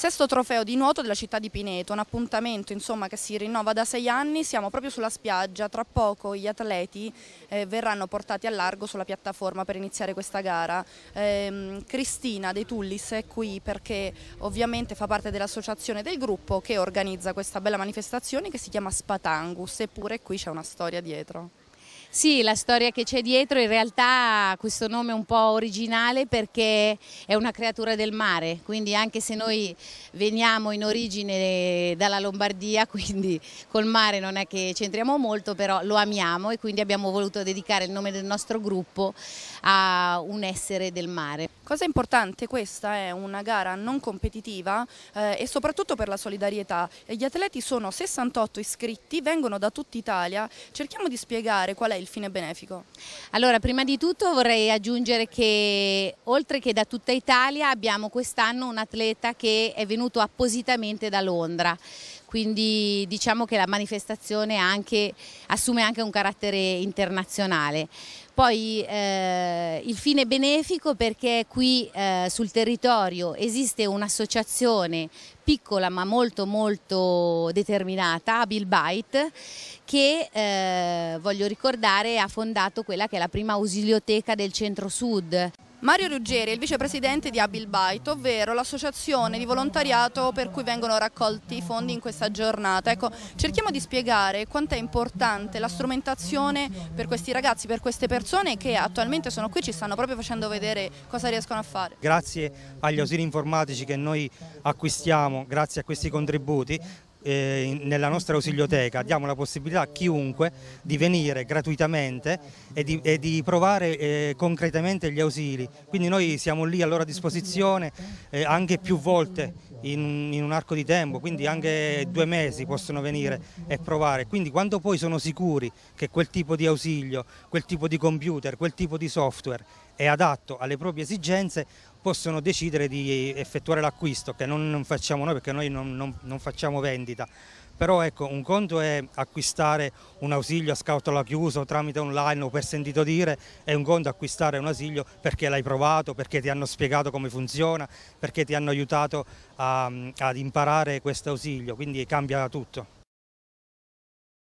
Sesto trofeo di nuoto della città di Pineto, un appuntamento insomma, che si rinnova da sei anni, siamo proprio sulla spiaggia, tra poco gli atleti eh, verranno portati a largo sulla piattaforma per iniziare questa gara. Eh, Cristina De Tullis è qui perché ovviamente fa parte dell'associazione del gruppo che organizza questa bella manifestazione che si chiama Spatangus, eppure qui c'è una storia dietro. Sì, la storia che c'è dietro in realtà ha questo nome un po' originale perché è una creatura del mare, quindi anche se noi veniamo in origine dalla Lombardia, quindi col mare non è che c'entriamo molto, però lo amiamo e quindi abbiamo voluto dedicare il nome del nostro gruppo a un essere del mare. Cosa importante questa è una gara non competitiva eh, e soprattutto per la solidarietà. Gli atleti sono 68 iscritti, vengono da tutta Italia, cerchiamo di spiegare qual è il fine benefico? Allora, prima di tutto vorrei aggiungere che oltre che da tutta Italia abbiamo quest'anno un atleta che è venuto appositamente da Londra, quindi diciamo che la manifestazione anche, assume anche un carattere internazionale. Poi eh, il fine benefico perché qui eh, sul territorio esiste un'associazione piccola ma molto molto determinata, Bilbite, che eh, voglio ricordare ha fondato quella che è la prima ausilioteca del centro-sud. Mario Ruggeri è il vicepresidente di Abilbait, ovvero l'associazione di volontariato per cui vengono raccolti i fondi in questa giornata. Ecco, cerchiamo di spiegare quanto è importante la strumentazione per questi ragazzi, per queste persone che attualmente sono qui e ci stanno proprio facendo vedere cosa riescono a fare. Grazie agli ausili informatici che noi acquistiamo, grazie a questi contributi, eh, nella nostra ausilioteca diamo la possibilità a chiunque di venire gratuitamente e di, e di provare eh, concretamente gli ausili. Quindi noi siamo lì a loro disposizione eh, anche più volte in, in, un arco di tempo, quindi anche due mesi possono venire e provare. Quindi quando poi sono sicuri che quel tipo di ausilio, quel tipo di computer, quel tipo di software è adatto alle proprie esigenze possono decidere di effettuare l'acquisto che non, facciamo noi perché noi non, non, non, facciamo vendita però ecco un conto è acquistare un ausilio a scatola chiuso tramite online o per sentito dire è un conto acquistare un ausilio perché l'hai provato, perché ti hanno spiegato come funziona, perché ti hanno aiutato a, ad imparare questo ausilio quindi cambia tutto.